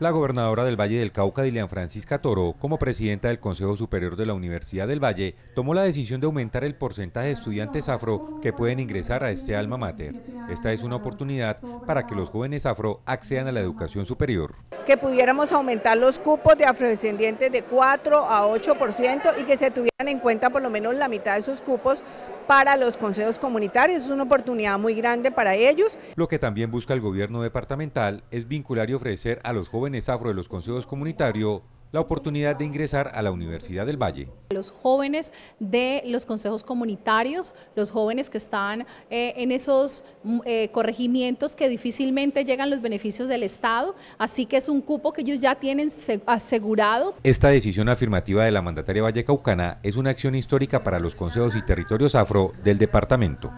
la gobernadora del Valle del Cauca, Dilian Francisca Toro, como presidenta del Consejo Superior de la Universidad del Valle, tomó la decisión de aumentar el porcentaje de estudiantes afro que pueden ingresar a este alma mater. Esta es una oportunidad para que los jóvenes afro accedan a la educación superior. Que pudiéramos aumentar los cupos de afrodescendientes de 4 a 8% y que se tuvieran en cuenta por lo menos la mitad de esos cupos para los consejos comunitarios. Es una oportunidad muy grande para ellos. Lo que también busca el gobierno departamental es vincular y ofrecer a los jóvenes afro de los consejos comunitarios la oportunidad de ingresar a la Universidad del Valle. Los jóvenes de los consejos comunitarios, los jóvenes que están eh, en esos mm, eh, corregimientos que difícilmente llegan los beneficios del Estado, así que es un cupo que ellos ya tienen asegurado. Esta decisión afirmativa de la mandataria Valle Caucana es una acción histórica para los consejos y territorios afro del departamento.